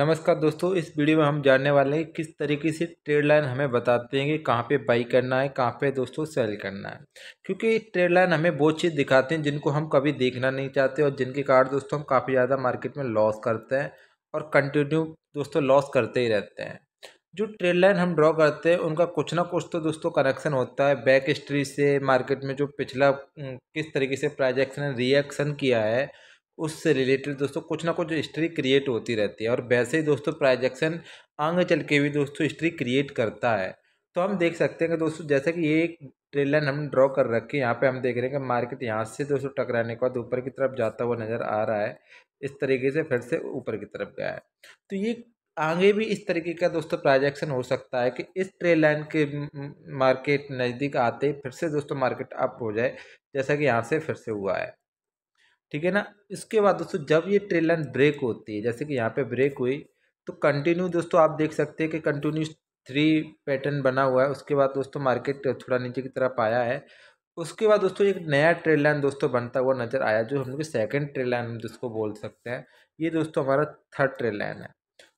नमस्कार दोस्तों इस वीडियो में हम जानने वाले हैं किस तरीके से ट्रेड लाइन हमें बताते हैं कि कहाँ पे बाई करना है कहाँ पे दोस्तों सेल करना है क्योंकि ट्रेड लाइन हमें बहुत चीज़ दिखाते हैं जिनको हम कभी देखना नहीं चाहते और जिनके कारण दोस्तों हम काफ़ी ज़्यादा मार्केट में लॉस करते हैं और कंटिन्यू दोस्तों लॉस करते ही रहते हैं जो ट्रेड लाइन हम ड्रॉ करते हैं उनका कुछ ना कुछ तो दोस्तों कनेक्शन होता है बैक हिस्ट्री से मार्केट में जो पिछला किस तरीके से प्राइजेक्शन रिएक्शन किया है उससे रिलेटेड दोस्तों कुछ ना कुछ हिस्ट्री क्रिएट होती रहती है और वैसे ही दोस्तों प्राइजेक्शन आगे चल के भी दोस्तों हिस्ट्री क्रिएट करता है तो हम देख सकते हैं कि दोस्तों जैसे कि ये एक ट्रेड लाइन हमने ड्रॉ कर रखी है यहाँ पे हम देख रहे हैं कि मार्केट यहाँ से दोस्तों टकराने के बाद ऊपर की तरफ जाता हुआ नज़र आ रहा है इस तरीके से फिर से ऊपर की तरफ गया है तो ये आगे भी इस तरीके का दोस्तों प्राइजेक्शन हो सकता है कि इस ट्रेड लाइन के मार्केट नज़दीक आते फिर से दोस्तों मार्केट अप हो जाए जैसा कि यहाँ से फिर से हुआ है ठीक है ना इसके बाद दोस्तों जब ये ट्रेन लाइन ब्रेक होती है जैसे कि यहाँ पे ब्रेक हुई तो कंटिन्यू दोस्तों आप देख सकते हैं कि कंटिन्यू थ्री पैटर्न बना हुआ है उसके बाद दोस्तों मार्केट थोड़ा नीचे की तरफ आया है उसके बाद दोस्तों एक नया ट्रेल लाइन दोस्तों बनता हुआ नज़र आया जो हम लोग सेकेंड ट्रेल लाइन जिसको बोल सकते हैं ये दोस्तों हमारा थर्ड ट्रेल लाइन है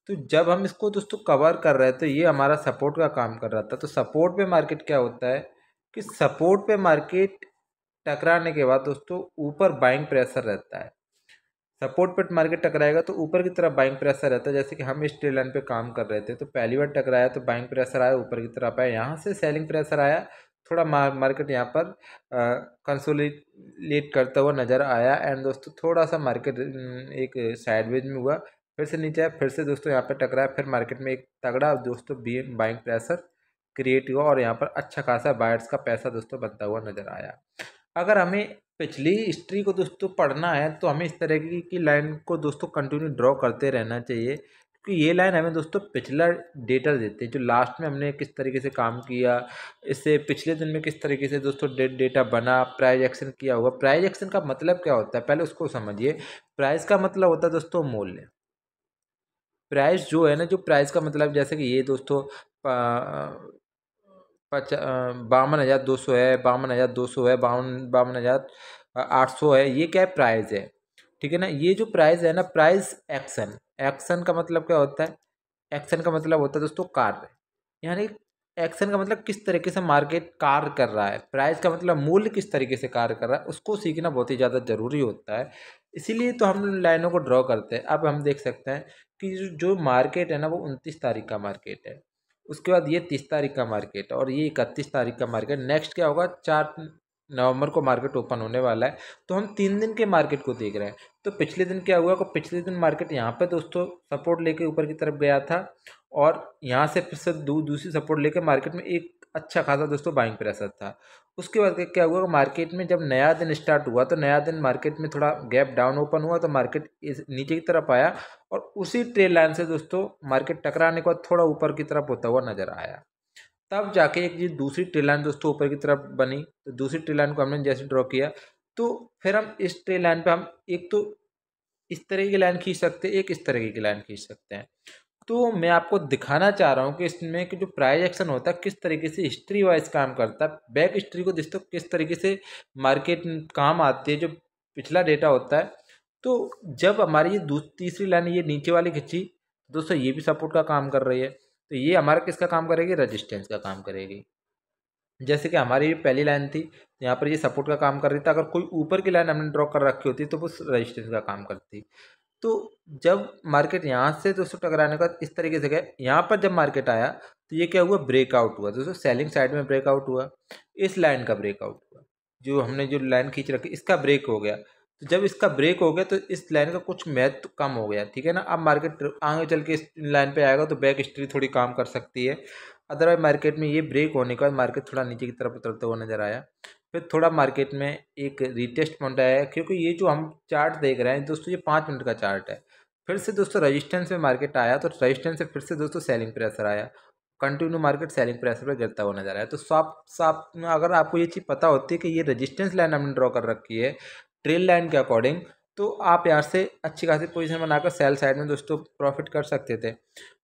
तो जब हम इसको दोस्तों कवर कर रहे थे तो ये हमारा सपोर्ट का काम कर रहा था तो सपोर्ट पे मार्केट क्या होता है कि सपोर्ट पे मार्केट टकराने के बाद दोस्तों ऊपर बाइंग प्रेशर रहता है सपोर्ट पर मार्केट टकराएगा तो ऊपर की तरफ बाइंग प्रेशर रहता है जैसे कि हम इस ट्रेड लाइन पर काम कर रहे थे तो पहली बार टकराया तो बाइंग प्रेशर आया ऊपर की तरफ आया यहाँ से सेलिंग प्रेशर आया थोड़ा मार्केट यहाँ पर कंसोलिडेट करता हुआ नज़र आया एंड दोस्तों थोड़ा सा मार्केट एक साइडवेज में हुआ फिर से नीचे आया फिर से दोस्तों यहाँ पर टकराया फिर मार्केट में एक तगड़ा दोस्तों बी बाइंग प्रेशर क्रिएट हुआ और यहाँ पर अच्छा खासा बायर्स का पैसा दोस्तों बनता हुआ नज़र आया अगर हमें पिछली हिस्ट्री को दोस्तों पढ़ना है तो हमें इस तरह की, की लाइन को दोस्तों कंटिन्यू ड्रॉ करते रहना चाहिए क्योंकि ये लाइन हमें दोस्तों पिछला डेटा देते हैं जो लास्ट में हमने किस तरीके से काम किया इससे पिछले दिन में किस तरीके से दोस्तों डेट डेटा बना प्राइज एक्शन किया हुआ प्राइज एक्शन का मतलब क्या होता है पहले उसको समझिए प्राइस का मतलब होता है दोस्तों मूल्य प्राइस जो है ना जो प्राइस का मतलब जैसे कि ये दोस्तों पच बावन हज़ार दो सौ है बावन हज़ार दो सौ है बावन बावन हज़ार आठ सौ है ये क्या प्राइज़ है ठीक है ना ये जो प्राइज़ है ना प्राइज़ एक्शन एक्शन का मतलब क्या होता है एक्शन का मतलब होता है दोस्तों कार्य यानी एक्शन का मतलब किस तरीके से मार्केट कार्य कर रहा है प्राइस का मतलब मूल्य किस तरीके से कार्य कर रहा है उसको सीखना बहुत ही ज़्यादा ज़रूरी होता है इसीलिए तो हम लाइनों को ड्रॉ करते हैं अब हम देख सकते हैं कि जो मार्केट है ना वो उनतीस तारीख का मार्केट है उसके बाद ये तीस तारीख का मार्केट और ये इकतीस तारीख का मार्केट नेक्स्ट क्या होगा चार नवंबर को मार्केट ओपन होने वाला है तो हम तीन दिन के मार्केट को देख रहे हैं तो पिछले दिन क्या हुआ कि पिछले दिन मार्केट यहाँ पे दोस्तों सपोर्ट लेके ऊपर की तरफ गया था और यहाँ से फिर से दू, दूसरी सपोर्ट लेके मार्केट में एक अच्छा खासा दोस्तों बाइंग प्रेशर था उसके बाद क्या हुआ मार्केट में जब नया दिन स्टार्ट हुआ तो नया दिन मार्केट में थोड़ा गैप डाउन ओपन हुआ तो मार्केट इस नीचे की तरफ आया और उसी ट्रेड लाइन से दोस्तों मार्केट टकराने के बाद थोड़ा ऊपर की तरफ होता हुआ नजर आया तब जाके एक जी दूसरी ट्रेड लाइन दोस्तों ऊपर की तरफ बनी तो दूसरी ट्रेड लाइन को हमने जैसे ड्रॉ किया तो फिर हम इस ट्रेड लाइन पर हम एक तो इस तरह की लाइन खींच सकते हैं एक इस तरह की लाइन खींच सकते हैं तो मैं आपको दिखाना चाह रहा हूँ कि इसमें कि जो प्राइज एक्शन होता है किस तरीके से हिस्ट्री वाइज काम करता है बैक हिस्ट्री को दोस्तों किस तरीके से मार्केट काम आती है जो पिछला डेटा होता है तो जब हमारी ये तीसरी लाइन ये नीचे वाली खिंची दोस्तों ये भी सपोर्ट का काम कर रही है तो ये हमारा किसका काम करेगी रजिस्टेंस का काम करेगी जैसे कि हमारी ये पहली लाइन थी यहाँ पर ये सपोर्ट का काम कर रही था अगर कोई ऊपर की लाइन हमने ड्रॉ कर रखी होती तो वो रजिस्टेंस का काम करती तो जब मार्केट यहाँ से दोस्तों टकराने का इस तरीके से गया यहाँ पर जब मार्केट आया तो ये क्या हुआ ब्रेकआउट हुआ दोस्तों सेलिंग साइड में ब्रेकआउट हुआ इस लाइन का ब्रेकआउट हुआ जो हमने जो लाइन खींच रखी इसका ब्रेक हो गया तो जब इसका ब्रेक हो गया तो इस लाइन का कुछ महत्व तो कम हो गया ठीक है ना अब मार्केट आगे चल के इस लाइन पे आएगा तो बैक हिस्ट्री थोड़ी काम कर सकती है अदरवाइज मार्केट में ये ब्रेक होने के बाद मार्केट थोड़ा नीचे की तरफ उतरते हुआ नजर आया फिर थोड़ा मार्केट में एक रिटेस्ट पॉइंट आया है क्योंकि ये जो हम चार्ट देख रहे हैं दोस्तों ये पाँच मिनट का चार्ट है फिर से दोस्तों रजिस्टेंस में मार्केट आया तो रजिस्टेंस से फिर से दोस्तों सेलिंग प्रेशर आया कंटिन्यू मार्केट सेलिंग प्रेशर पर गिरता हुआ नजर आया तो साफ साफ अगर आपको ये चीज़ पता होती है कि ये रजिस्टेंस लाइन हमने ड्रॉ कर रखी है ट्रेल लाइन के अकॉर्डिंग तो आप यहाँ से अच्छी खासी पोजिशन बनाकर सेल साइड में दोस्तों प्रॉफिट कर सकते थे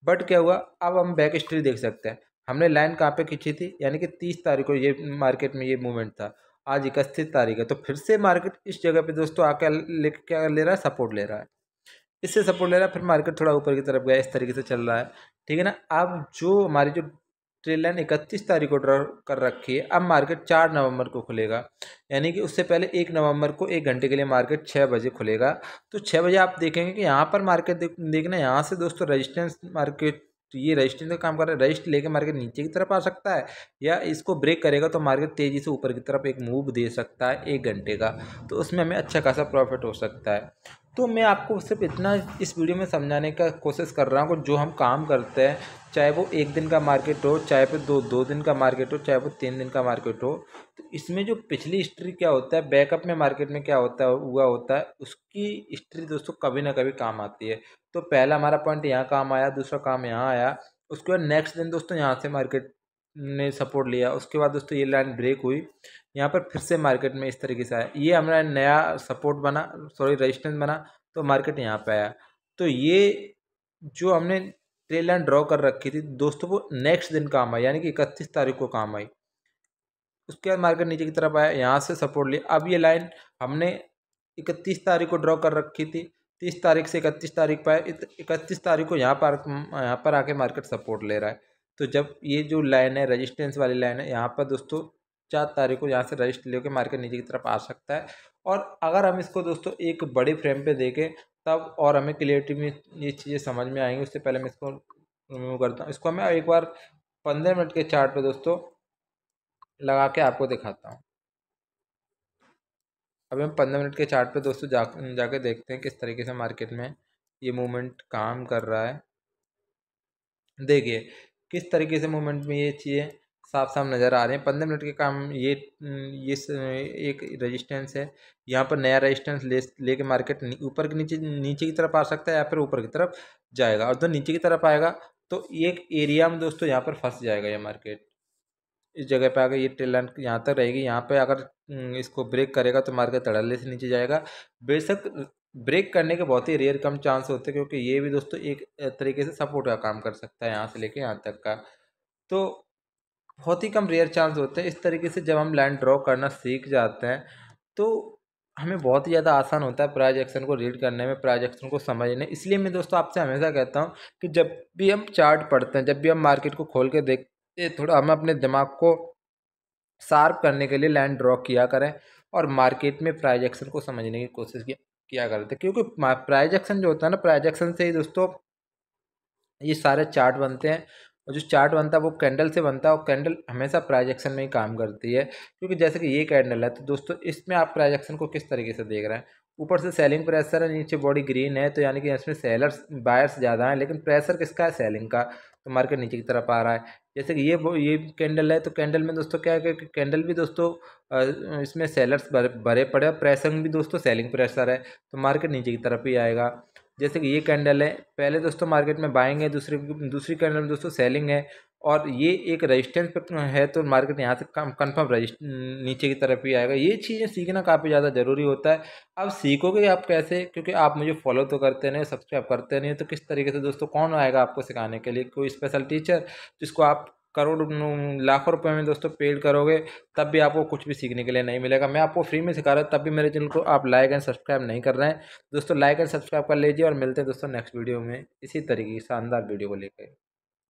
बट क्या हुआ अब हम बैक हिस्ट्री देख सकते हैं हमने लाइन कहाँ पे खींची थी यानी कि तीस तारीख को ये मार्केट में ये मूवमेंट था आज इकतीस तारीख है तो फिर से मार्केट इस जगह पे दोस्तों आके ले क्या ले रहा है सपोर्ट ले रहा है इससे सपोर्ट ले रहा है फिर मार्केट थोड़ा ऊपर की तरफ गया इस तरीके से चल रहा है ठीक है ना अब जो हमारी जो ट्रेड लाइन इकतीस तारीख को ड्रॉ कर रखी है अब मार्केट चार नवंबर को खुलेगा यानी कि उससे पहले एक नवंबर को एक घंटे के लिए मार्केट छः बजे खुलेगा तो छः बजे आप देखेंगे कि यहाँ पर मार्केट देखना यहाँ से दोस्तों रेजिस्टेंस मार्केट तो ये रजिस्ट्रेशन का काम कर रहा है रजिस्ट्री लेके मार्केट नीचे की तरफ आ सकता है या इसको ब्रेक करेगा तो मार्केट तेज़ी से ऊपर की तरफ एक मूव दे सकता है एक घंटे का तो उसमें हमें अच्छा खासा प्रॉफिट हो सकता है तो मैं आपको सिर्फ इतना इस वीडियो में समझाने का कोशिश कर रहा हूँ कि जो हम काम करते हैं चाहे वो एक दिन का मार्केट हो चाहे वो दो दो दिन का मार्केट हो चाहे वो तीन दिन का मार्केट हो तो इसमें जो पिछली हिस्ट्री क्या होता है बैकअप में मार्केट में क्या होता है हुआ होता है उसकी हिस्ट्री दोस्तों कभी ना कभी काम आती है तो पहला हमारा पॉइंट यहाँ काम आया दूसरा काम यहाँ आया उसके बाद नेक्स्ट दिन दोस्तों यहाँ से मार्केट ने सपोर्ट लिया उसके बाद दोस्तों ये लाइन ब्रेक हुई यहाँ पर फिर से मार्केट में इस तरीके से आया ये हमारा नया सपोर्ट बना सॉरी रजिस्टेंस बना तो मार्केट यहाँ पर आया तो ये जो हमने ट्रेल लाइन ड्रॉ कर रखी थी दोस्तों वो नेक्स्ट दिन काम आई यानी कि इकतीस तारीख को काम आई उसके बाद मार्केट नीचे की तरफ आया यहाँ से सपोर्ट लिया अब ये लाइन हमने इकतीस तारीख को ड्रॉ कर रखी थी तीस तारीख से इकतीस तारीख पर इकतीस तारीख को यहाँ पर यहाँ पर आके मार्केट सपोर्ट ले रहा है तो जब ये जो लाइन है रजिस्टेंस वाली लाइन है यहाँ पर दोस्तों चार तारीख को यहाँ से रजिस्ट लेके मार्केट नीचे की तरफ आ सकता है और अगर हम इसको दोस्तों एक बड़े फ्रेम पे देखें तब और हमें क्लियरिटी में ये चीज़ें समझ में आएंगी उससे पहले मैं इसको रिमूव करता हूँ इसको मैं एक बार पंद्रह मिनट के चार्ट दोस्तों लगा के आपको दिखाता हूँ अभी हम पंद्रह मिनट के चार्ट पे दोस्तों जा जाके देखते हैं किस तरीके से मार्केट में ये मूवमेंट काम कर रहा है देखिए किस तरीके से मूवमेंट में ये चीज़ें साफ साफ नज़र आ रहे हैं पंद्रह मिनट के काम ये ये एक रेजिस्टेंस है यहाँ पर नया रेजिस्टेंस ले लेके मार्केट ऊपर के नीचे नीचे की तरफ आ सकता है या फिर ऊपर की तरफ जाएगा और जो तो नीचे की तरफ आएगा तो एक एरिया में दोस्तों यहाँ पर फंस जाएगा ये मार्केट इस जगह पे आकर ये ट्रेन लाइन यहाँ तक रहेगी यहाँ पे अगर हम्म, इसको ब्रेक करेगा तो मार्केट धड़ल्ले से नीचे जाएगा बेशक ब्रेक करने के बहुत ही रेयर कम चांस होते हैं क्योंकि ये भी दोस्तों एक तरीके से सपोर्ट का काम कर सकता है यहाँ से लेके यहाँ तक का तो बहुत ही कम रेयर चांस होते हैं इस तरीके से जब हम लाइन ड्रॉ करना सीख जाते हैं तो हमें बहुत ही ज़्यादा आसान होता है प्राइज एक्शन को रीड करने में प्राइज एक्शन को समझने इसलिए मैं दोस्तों आपसे हमेशा कहता हूँ कि जब भी हम चार्ट पढ़ते हैं जब भी हम मार्केट को खोल के देख ये थोड़ा हम अपने दिमाग को शार्प करने के लिए लाइन ड्रॉ किया करें और मार्केट में प्राइजेक्शन को समझने की कोशिश किया करते क्योंकि प्राइजेक्शन जो होता है ना प्राइजेक्शन से ही दोस्तों ये सारे चार्ट बनते हैं और जो चार्ट बनता है वो कैंडल से बनता है और कैंडल हमेशा प्राइजेक्शन में ही काम करती है क्योंकि जैसे कि ये कैंडल है तो दोस्तों इसमें आप प्राइजेक्शन को किस तरीके से देख रहे हैं ऊपर से सेलिंग प्रेशर है नीचे बॉडी ग्रीन है तो यानी कि इसमें सेलर्स बायर्स ज़्यादा हैं लेकिन प्रेशर किसका है सेलिंग का तो मार्केट नीचे की तरफ आ रहा है जैसे कि ये ये कैंडल है तो कैंडल में दोस्तों क्या है कि कैंडल भी दोस्तों इसमें सेलर्स भरे पड़े और प्रेसिंग भी दोस्तों सेलिंग प्रेशर है तो मार्केट नीचे की तरफ ही आएगा जैसे कि ये कैंडल है पहले दोस्तों मार्केट में बाइंग है दूसरी दूसरी कैंडल में दोस्तों सेलिंग है और ये एक रेजिस्टेंस पर तो है तो मार्केट यहाँ से कंफर्म नीचे की तरफ ही आएगा ये चीज़ें सीखना काफ़ी ज़्यादा ज़रूरी होता है अब सीखोगे आप कैसे क्योंकि आप मुझे फॉलो तो करते नहीं सब्सक्राइब करते नहीं तो किस तरीके से दोस्तों कौन आएगा आपको सिखाने के लिए कोई स्पेशल टीचर जिसको आप करोड़ लाखों रुपए में दोस्तों पेड करोगे तब भी आपको कुछ भी सीखने के लिए नहीं मिलेगा मैं आपको फ्री में सिखा रहा हूँ तब भी मेरे चैनल को आप लाइक एंड सब्सक्राइब नहीं कर रहे हैं दोस्तों लाइक एंड सब्सक्राइब कर लीजिए और मिलते हैं दोस्तों नेक्स्ट वीडियो में इसी तरीके की शानदार वीडियो को लेकर